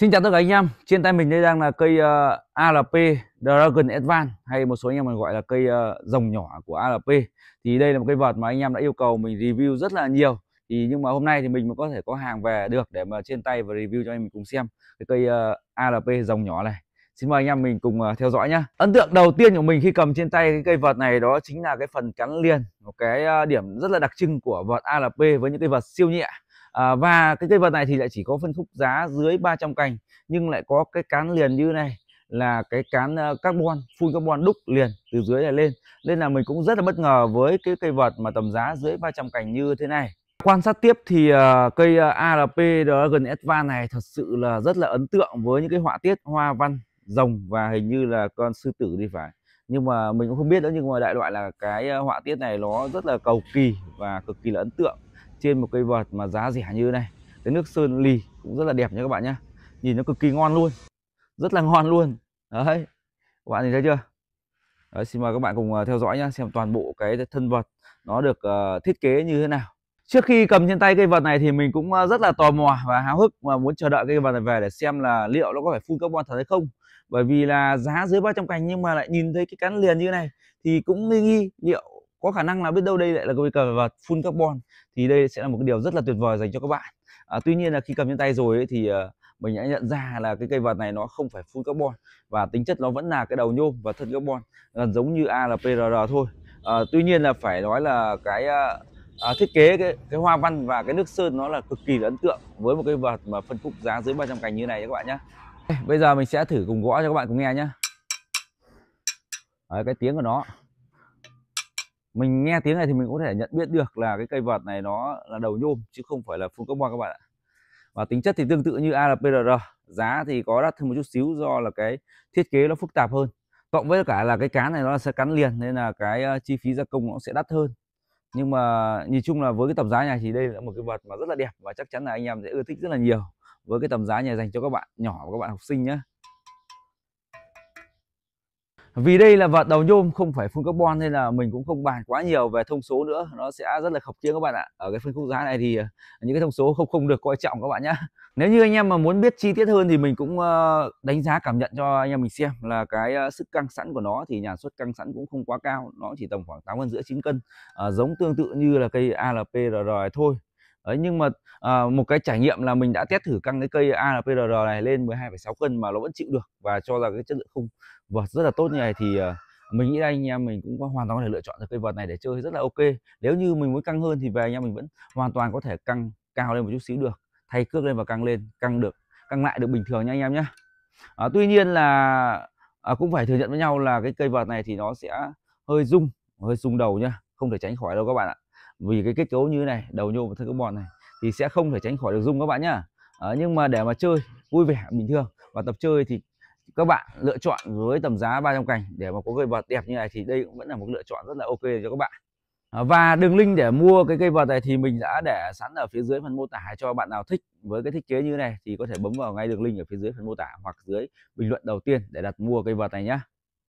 Xin chào tất cả anh em, trên tay mình đây đang là cây uh, ờ, ALP Dragon Advance hay một số anh em còn gọi là cây uh, rồng nhỏ của ALP thì đây là một cây vợt mà anh em đã yêu cầu mình review rất là nhiều thì nhưng mà hôm nay thì mình mới có thể có hàng về được để mà trên tay và review cho anh mình cùng xem cái cây uh, ờ, ALP rồng nhỏ này Xin mời anh em mình cùng uh, theo dõi nhé Ấn tượng đầu tiên của mình khi cầm trên tay cái cây vợt này đó chính là cái phần cắn liền Một cái uh, điểm rất là đặc trưng của vợt ALP với những cây vợt siêu nhẹ à, và cái cây vật này thì lại chỉ có phân khúc giá dưới 300 cành nhưng lại có cái cán liền như này là cái cán ờ, carbon phun carbon đúc liền từ dưới này lên nên là mình cũng rất là bất ngờ với cái cây vật mà tầm giá dưới 300 cành như thế này quan sát tiếp thì ờ, cây uh, ARP đó gần Advan này thật sự là rất là ấn tượng với những cái họa tiết hoa văn rồng và hình như là con sư tử đi phải nhưng mà mình cũng không biết nữa nhưng mà đại loại là cái họa tiết này nó rất là cầu kỳ và cực kỳ là ấn tượng trên một cây vợt mà giá rẻ như này cái nước sơn lì cũng rất là đẹp nha các bạn nhé nhìn nó cực kỳ ngon luôn rất là ngon luôn đấy các bạn nhìn thấy chưa đấy, xin mời các bạn cùng à, theo dõi nhé xem toàn bộ cái thân vật nó được uh, thiết kế như thế nào trước khi cầm trên tay cây vật này thì mình cũng à, rất là tò mò và háo hức mà muốn chờ đợi cây vật này về để xem là liệu nó có phải full carbon thật hay không bởi vì là giá dưới 300 cành nhưng mà lại nhìn thấy cái cắn liền như này thì cũng nghi nghi liệu có khả năng là biết đâu đây lại là cây cờ và full carbon thì đây sẽ là một cái điều rất là tuyệt vời dành cho các bạn à, tuy nhiên là khi cầm trên tay rồi ấy, thì ờ, mình đã nhận ra là cái cây vật này nó không phải full carbon và tính chất nó vẫn là cái đầu nhôm và thân carbon gần ờ, giống như ALPR thôi à, tuy nhiên là phải nói là cái à, thiết kế cái, cái hoa văn và cái nước sơn nó là cực kỳ ấn tượng với một cái vật mà phân khúc giá dưới 300 cành như này các bạn nhé bây giờ mình sẽ thử cùng gõ cho các bạn cùng nghe nhé Đấy, cái tiếng của nó mình nghe tiếng này thì mình có thể nhận biết được là cái cây vợt này nó là đầu nhôm chứ không phải là phun carbon các bạn ạ và tính chất thì tương tự như ALPR giá thì có đắt hơn một chút xíu do là cái thiết kế nó phức tạp hơn cộng với cả là cái cán này nó sẽ cắn liền nên là cái chi phí gia công nó sẽ đắt hơn nhưng mà nhìn chung là với cái tầm giá này thì đây là một cái vật mà rất là đẹp và chắc chắn là anh em sẽ ưa thích rất là nhiều với cái tầm giá này dành cho các bạn nhỏ và các bạn học sinh nhé vì đây là vật đầu nhôm không phải phun carbon nên là mình cũng không bàn quá nhiều về thông số nữa nó sẽ rất là khập khiễng các bạn ạ ở cái phân khúc giá này thì ờ, những cái thông số không không được coi trọng các bạn nhé nếu như anh em mà muốn biết chi tiết hơn thì mình cũng ờ, đánh giá cảm nhận cho anh em mình xem là cái ờ, sức căng sẵn của nó thì nhà xuất căng sẵn cũng không quá cao nó chỉ tầm khoảng tám cân rưỡi chín cân giống tương tự như là cây ALP rồi thôi Đấy, nhưng mà à, một cái trải nghiệm là mình đã test thử căng cái cây ANPR này lên 12,6 cân mà nó vẫn chịu được và cho là cái chất lượng khung vật rất là tốt như này thì à, mình nghĩ là anh em mình cũng hoàn toàn có thể lựa chọn được cây vật này để chơi rất là ok nếu như mình muốn căng hơn thì về anh em mình vẫn hoàn toàn có thể căng cao lên một chút xíu được thay cước lên và căng lên căng được căng lại được bình thường nha anh em nhé à, tuy nhiên là à, cũng phải thừa nhận với nhau là cái cây vật này thì nó sẽ hơi rung hơi rung đầu nhá không thể tránh khỏi đâu các bạn ạ vì cái kết cấu như này đầu nhôm và thân carbon này thì sẽ không thể tránh khỏi được rung các bạn nhá à, nhưng mà để mà chơi vui vẻ bình thường và tập chơi thì các bạn lựa chọn với tầm giá 300 cành để mà có cây vợt đẹp như này thì đây cũng vẫn là một lựa chọn rất là ok cho các bạn à, và đường link để mua cái cây vợt này thì mình đã để sẵn ở phía dưới phần mô tả cho bạn nào thích với cái thiết kế như này thì có thể bấm vào ngay đường link ở phía dưới phần mô tả hoặc dưới bình luận đầu tiên để đặt mua cây vợt này nhé